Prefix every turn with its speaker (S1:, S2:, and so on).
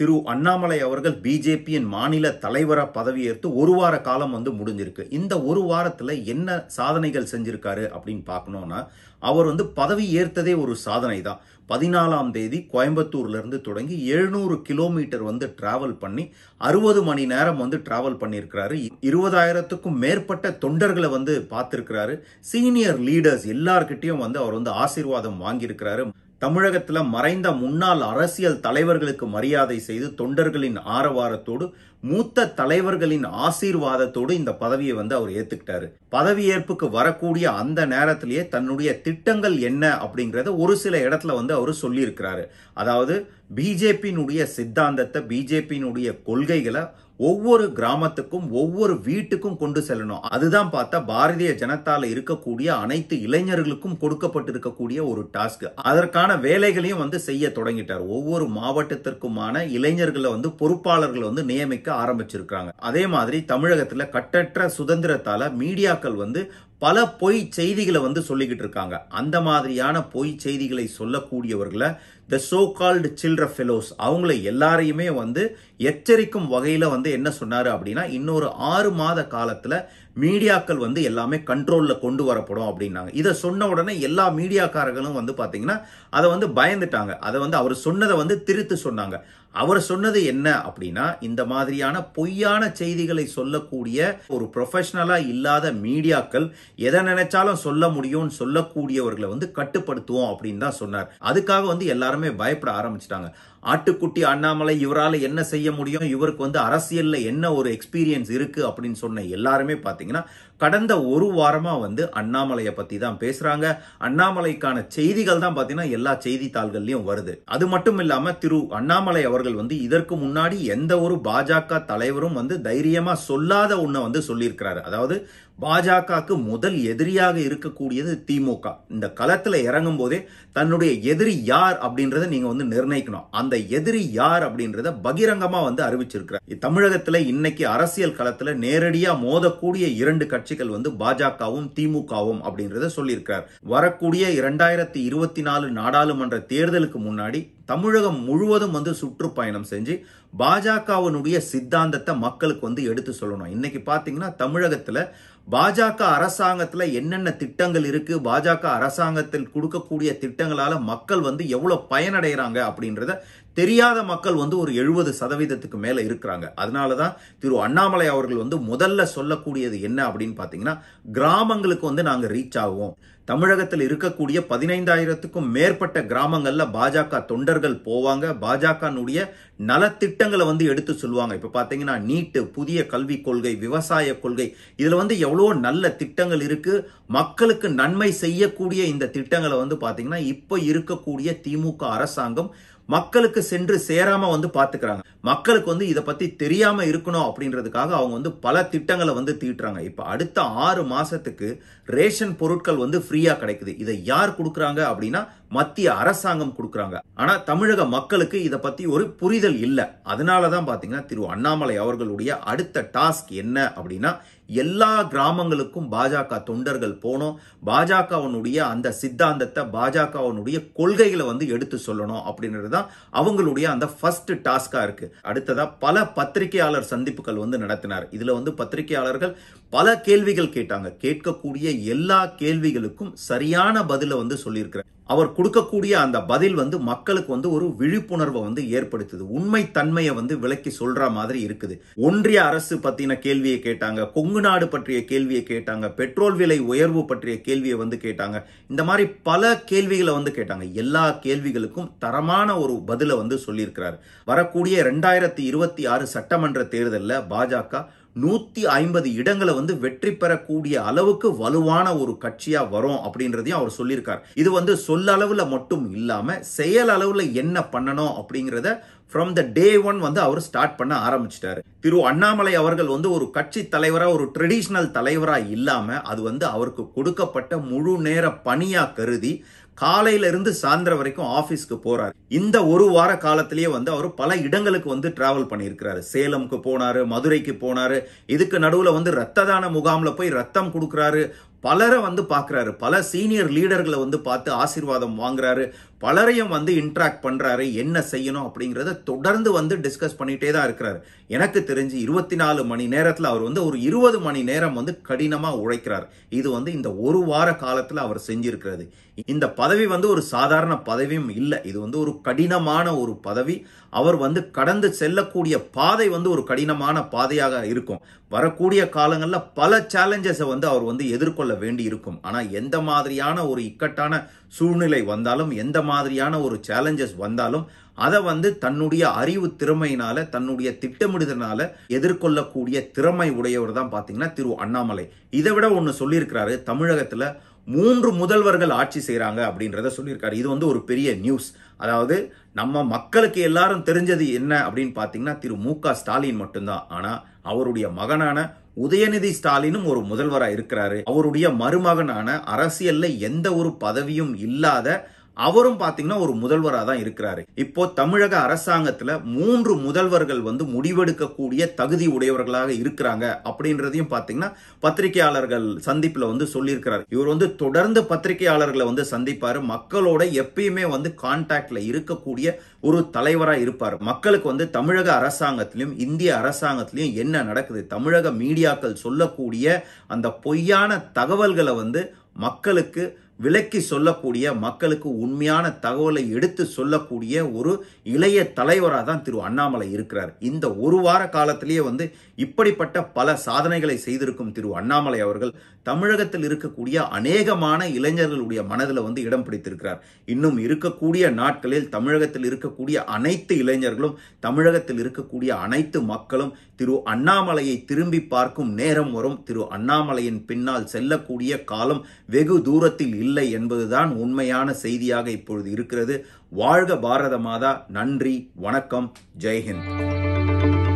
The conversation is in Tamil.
S1: திரு அண்ணாமலை அவர்கள் பிஜேபியின் மாநில தலைவராக பதவியேற்று ஒரு வார காலம் வந்து முடிஞ்சிருக்கு இந்த ஒரு வாரத்தில் என்ன சாதனைகள் செஞ்சிருக்காரு அப்படின்னு பார்க்கணும்னா அவர் வந்து பதவி ஏற்றதே ஒரு சாதனை தான் பதினாலாம் தேதி கோயம்புத்தூர்லேருந்து தொடங்கி எழுநூறு கிலோமீட்டர் வந்து டிராவல் பண்ணி அறுபது மணி நேரம் வந்து டிராவல் பண்ணியிருக்கிறாரு இருபதாயிரத்துக்கும் மேற்பட்ட தொண்டர்களை வந்து பார்த்துருக்கிறாரு சீனியர் லீடர்ஸ் எல்லார்கிட்டையும் வந்து அவர் வந்து ஆசீர்வாதம் வாங்கியிருக்கிறாரு தமிழகத்தில் மறைந்த முன்னாள் அரசியல் தலைவர்களுக்கு மரியாதை செய்து தொண்டர்களின் ஆரவாரத்தோடு மூத்த தலைவர்களின் ஆசீர்வாதத்தோடு இந்த பதவியை வந்து அவர் ஏத்துக்கிட்டாரு பதவியேற்புக்கு வரக்கூடிய அந்த நேரத்திலேயே தன்னுடைய திட்டங்கள் என்ன அப்படிங்கறத ஒரு சில இடத்துல வந்து அவர் சொல்லியிருக்கிறாரு அதாவது பிஜேபியினுடைய சித்தாந்தத்தை பிஜேபியினுடைய கொள்கைகளை ஒவ்வொரு கிராமத்துக்கும் ஒவ்வொரு வீட்டுக்கும் கொண்டு செல்லணும் அதுதான் பார்த்தா பாரதிய ஜனதால இருக்கக்கூடிய அனைத்து இளைஞர்களுக்கும் கொடுக்கப்பட்டு இருக்கக்கூடிய ஒரு டாஸ்க் அதற்கான வேலைகளையும் வந்து செய்ய தொடங்கிட்டார் ஒவ்வொரு மாவட்டத்திற்குமான இளைஞர்களை வந்து பொறுப்பாளர்களை வந்து நியமிக்க ஆரம்பிச்சிருக்கிறாங்க அதே மாதிரி தமிழகத்துல கட்டற்ற சுதந்திரத்தால மீடியாக்கள் வந்து பல பொய் செய்திகளை வந்து சொல்லிக்கிட்டு இருக்காங்க அந்த மாதிரியான பொய் செய்திகளை சொல்லக்கூடியவர்களை த சோ கால்டு சில்ட்ர ஃபெலோஸ் அவங்கள எல்லாரையுமே வந்து எச்சரிக்கும் வகையில் வந்து என்ன சொன்னார் அப்படின்னா இன்னொரு ஆறு மாத காலத்தில் மீடியாக்கள் வந்து எல்லாமே கண்ட்ரோலில் கொண்டு வரப்படும் அப்படின்னாங்க இதை சொன்ன உடனே எல்லா மீடியாக்காரர்களும் வந்து பார்த்தீங்கன்னா அதை வந்து பயந்துட்டாங்க அதை வந்து அவர் சொன்னதை வந்து திருத்து சொன்னாங்க அவர் சொன்னது என்ன அப்படின்னா இந்த மாதிரியான பொய்யான செய்திகளை சொல்லக்கூடிய ஒரு ப்ரொஃபஷனலாக இல்லாத மீடியாக்கள் எதை நினைச்சாலும் சொல்ல முடியும்னு சொல்லக்கூடியவர்களை வந்து கட்டுப்படுத்துவோம் அப்படின்னு தான் சொன்னார் அதுக்காக வந்து எல்லாருமே பயப்பட ஆரம்பிச்சிட்டாங்க ஆட்டுக்குட்டி அண்ணாமலை இவரால் என்ன செய்ய முடியும் இவருக்கு வந்து அரசியலில் என்ன ஒரு எக்ஸ்பீரியன்ஸ் இருக்குது அப்படின்னு சொன்ன எல்லாருமே பார்த்தீங்கன்னா பார்த்தீங்கன்னா கடந்த ஒரு வாரமாக வந்து அண்ணாமலையை பற்றி தான் பேசுகிறாங்க அண்ணாமலைக்கான செய்திகள் தான் பார்த்தீங்கன்னா எல்லா செய்தித்தாள்கள்லயும் வருது அது மட்டும் இல்லாமல் திரு அண்ணாமலை அவர்கள் வந்து இதற்கு முன்னாடி எந்த ஒரு பாஜக தலைவரும் வந்து தைரியமாக சொல்லாத ஒன்றை வந்து சொல்லியிருக்கிறாரு அதாவது பாஜகவுக்கு முதல் எதிரியாக இருக்கக்கூடியது திமுக இந்த களத்தில் இறங்கும் போதே தன்னுடைய எதிரி யார் அப்படின்றத நீங்கள் வந்து நிர்ணயிக்கணும் அந்த எதிரி யார் அப்படின்றத பகிரங்கமாக வந்து அறிவிச்சிருக்கிறார் தமிழகத்தில் இன்னைக்கு அரசியல் களத்தில் நேரடியாக மோதக்கூடிய இரண்டு கட்சி கட்சிகள் வந்து பாஜகவும் திமுகவும் அப்படின்றத சொல்லியிருக்கிறார் வரக்கூடிய இரண்டாயிரத்தி இருபத்தி நாலு நாடாளுமன்ற தேர்தலுக்கு முன்னாடி தமிழகம் முழுவதும் வந்து சுற்றுப்பயணம் செஞ்சு பாஜகவினுடைய சித்தாந்தத்தை மக்களுக்கு வந்து எடுத்து சொல்லணும் இன்னைக்கு பார்த்தீங்கன்னா தமிழகத்தில் பாஜக அரசாங்கத்தில் என்னென்ன திட்டங்கள் இருக்கு பாஜக அரசாங்கத்தில் கொடுக்கக்கூடிய திட்டங்களால மக்கள் வந்து எவ்வளோ பயனடைகிறாங்க அப்படின்றத தெரியாத மக்கள் வந்து ஒரு எழுபது சதவீதத்துக்கு மேலே இருக்கிறாங்க அதனால தான் திரு அண்ணாமலை அவர்கள் வந்து முதல்ல சொல்லக்கூடியது என்ன அப்படின்னு பார்த்தீங்கன்னா கிராமங்களுக்கு வந்து நாங்கள் ரீச் ஆகுவோம் தமிழகத்தில் இருக்கக்கூடிய பதினைந்தாயிரத்துக்கும் மேற்பட்ட கிராமங்களில் பாஜக தொண்டர்கள் போவாங்க பாஜகனுடைய நலத்திட்டங்களை வந்து எடுத்து சொல்லுவாங்க இப்போ பார்த்தீங்கன்னா நீட்டு புதிய கல்விக் கொள்கை விவசாய கொள்கை இதில் வந்து எவ்வளோ நல்ல திட்டங்கள் இருக்குது மக்களுக்கு நன்மை செய்யக்கூடிய இந்த திட்டங்களை வந்து பார்த்தீங்கன்னா இப்போ இருக்கக்கூடிய திமுக அரசாங்கம் மக்களுக்கு சென்று சேராம வந்து பாத்துக்கிறாங்க மக்களுக்கு வந்து இதை பத்தி தெரியாம இருக்கணும் அப்படின்றதுக்காக அவங்க வந்து பல திட்டங்களை வந்து தீட்டுறாங்க இப்ப அடுத்த ஆறு மாசத்துக்கு ரேஷன் பொருட்கள் வந்து ஃப்ரீயா கிடைக்குது இதை யார் கொடுக்குறாங்க அப்படின்னா மத்திய அரசாங்கம் கொடுக்குறாங்க ஆனா தமிழக மக்களுக்கு இதை பத்தி ஒரு புரிதல் இல்லை அதனாலதான் பாத்தீங்கன்னா திரு அண்ணாமலை அவர்களுடைய அடுத்த டாஸ்க் என்ன அப்படின்னா எல்லா கிராமங்களுக்கும் பாஜக தொண்டர்கள் போனோம் பாஜகவனுடைய அந்த சித்தாந்தத்தை பாஜகவனுடைய கொள்கைகளை வந்து எடுத்து சொல்லணும் அப்படின்றது தான் அவங்களுடைய அந்த ஃபர்ஸ்ட் டாஸ்காக இருக்கு அடுத்ததா பல பத்திரிகையாளர் சந்திப்புகள் வந்து நடத்தினார் இதுல வந்து பத்திரிகையாளர்கள் பல கேள்விகள் கேட்டாங்க கேட்கக்கூடிய எல்லா கேள்விகளுக்கும் சரியான பதிலை வந்து சொல்லியிருக்கிறார் அவர் கொடுக்கக்கூடிய அந்த பதில் வந்து மக்களுக்கு வந்து ஒரு விழிப்புணர்வை வந்து ஏற்படுத்துது உண்மை தன்மையை வந்து விளக்கி சொல்ற மாதிரி இருக்குது ஒன்றிய அரசு பத்தின கேள்வியை கேட்டாங்க கொங்கு நாடு பற்றிய கேள்வியை கேட்டாங்க பெட்ரோல் விலை உயர்வு பற்றிய கேள்வியை வந்து கேட்டாங்க இந்த மாதிரி பல கேள்விகளை வந்து கேட்டாங்க எல்லா கேள்விகளுக்கும் தரமான ஒரு பதிலை வந்து சொல்லியிருக்கிறார் வரக்கூடிய ரெண்டாயிரத்தி இருபத்தி ஆறு சட்டமன்ற தேர்தலில் பாஜக நூற்றி ஐம்பது இடங்களை வந்து வெற்றி பெறக்கூடிய அளவுக்கு வலுவான ஒரு கட்சியாக வரும் அப்படின்றதையும் அவர் சொல்லியிருக்கார் இது வந்து சொல்லளவில் மட்டும் இல்லாமல் செயல் அளவில் என்ன பண்ணணும் அப்படிங்கிறத ஃப்ரம் த டே ஒன் வந்து அவர் ஸ்டார்ட் பண்ண ஆரம்பிச்சிட்டாரு திரு அண்ணாமலை அவர்கள் வந்து ஒரு கட்சி தலைவராக ஒரு ட்ரெடிஷ்னல் தலைவராக இல்லாமல் அது வந்து அவருக்கு கொடுக்கப்பட்ட முழு நேர பணியாக கருதி காலையில இருந்து சாயந்தரம் வரைக்கும் ஆஃபீஸ்க்கு போறாரு இந்த ஒரு வார காலத்திலேயே வந்து அவர் பல இடங்களுக்கு வந்து டிராவல் பண்ணியிருக்கிறாரு சேலம்க்கு போனாரு மதுரைக்கு போனாரு இதுக்கு நடுவில் வந்து ரத்த தான முகாமில் போய் ரத்தம் கொடுக்குறாரு பலரை வந்து பார்க்குறாரு பல சீனியர் லீடர்களை வந்து பார்த்து ஆசீர்வாதம் வாங்குறாரு பலரையும் வந்து இன்ட்ராக்ட் பண்ணுறாரு என்ன செய்யணும் அப்படிங்கிறத தொடர்ந்து வந்து டிஸ்கஸ் பண்ணிகிட்டே தான் இருக்கிறாரு எனக்கு தெரிஞ்சு இருபத்தி நாலு மணி நேரத்தில் அவர் வந்து ஒரு இருபது மணி நேரம் வந்து கடினமாக உழைக்கிறார் இது வந்து இந்த ஒரு வார காலத்தில் அவர் செஞ்சிருக்கிறது இந்த பதவி வந்து ஒரு சாதாரண பதவியும் இல்லை இது வந்து ஒரு கடினமான ஒரு பதவி அவர் வந்து கடந்து செல்லக்கூடிய பாதை வந்து ஒரு கடினமான பாதையாக இருக்கும் வரக்கூடிய காலங்களில் பல சேலஞ்சஸை வந்து அவர் வந்து எதிர்கொள்ள வேண்டி இருக்கும் ஆனால் எந்த மாதிரியான ஒரு இக்கட்டான சூழ்நிலை வந்தாலும் எந்த மாதிரியான ஒரு சேலஞ்சஸ் வந்தாலும் அதை வந்து தன்னுடைய அறிவு திறமையினால தன்னுடைய திட்டமிடுதனால எதிர்கொள்ளக்கூடிய திறமை உடையவர் தான் பார்த்தீங்கன்னா திரு அண்ணாமலை இதை விட ஒன்று சொல்லியிருக்கிறாரு தமிழகத்தில் மூன்று முதல்வர்கள் ஆட்சி செய்கிறாங்க அப்படின்றத சொல்லியிருக்காரு இது வந்து ஒரு பெரிய நியூஸ் அதாவது நம்ம மக்களுக்கு எல்லாரும் தெரிஞ்சது என்ன அப்படின்னு பார்த்தீங்கன்னா திரு மு க ஸ்டாலின் மட்டும்தான் ஆனால் அவருடைய மகனான உதயநிதி ஸ்டாலினும் ஒரு முதல்வராக இருக்கிறாரு அவருடைய மருமகனான அரசியல்ல எந்த ஒரு பதவியும் இல்லாத அவரும் பாத்தீங்கன்னா ஒரு முதல்வராக தான் இருக்கிறாரு இப்போ தமிழக அரசாங்கத்துல மூன்று முதல்வர்கள் வந்து முடிவெடுக்கக்கூடிய தகுதி உடையவர்களாக இருக்கிறாங்க அப்படின்றதையும் பாத்தீங்கன்னா பத்திரிகையாளர்கள் சந்திப்புல வந்து சொல்லியிருக்கிறார் இவர் வந்து தொடர்ந்து பத்திரிகையாளர்களை வந்து சந்திப்பாரு மக்களோட எப்பயுமே வந்து கான்டாக்ட்ல இருக்கக்கூடிய ஒரு தலைவரா இருப்பார் மக்களுக்கு வந்து தமிழக அரசாங்கத்திலும் இந்திய அரசாங்கத்திலையும் என்ன நடக்குது தமிழக மீடியாக்கள் சொல்லக்கூடிய அந்த பொய்யான தகவல்களை வந்து மக்களுக்கு விலக்கி சொல்லக்கூடிய மக்களுக்கு உண்மையான தகவலை எடுத்து சொல்லக்கூடிய ஒரு இளைய தலைவராக தான் திரு அண்ணாமலை இருக்கிறார் இந்த ஒரு வார காலத்திலேயே வந்து இப்படிப்பட்ட பல சாதனைகளை செய்திருக்கும் திரு அண்ணாமலை அவர்கள் தமிழகத்தில் இருக்கக்கூடிய அநேகமான இளைஞர்களுடைய மனதில் வந்து இடம் பிடித்திருக்கிறார் இன்னும் இருக்கக்கூடிய நாட்களில் தமிழகத்தில் இருக்கக்கூடிய அனைத்து இளைஞர்களும் தமிழகத்தில் இருக்கக்கூடிய அனைத்து மக்களும் திரு அண்ணாமலையை திரும்பி பார்க்கும் நேரம் வரும் திரு அண்ணாமலையின் பின்னால் செல்லக்கூடிய காலம் வெகு தூரத்தில் இல்லை இல்லை என்பதுதான் உண்மையான செய்தியாக இப்பொழுது இருக்கிறது வாழ்க பாரத மாதா நன்றி வணக்கம் ஜெய்ஹிந்த்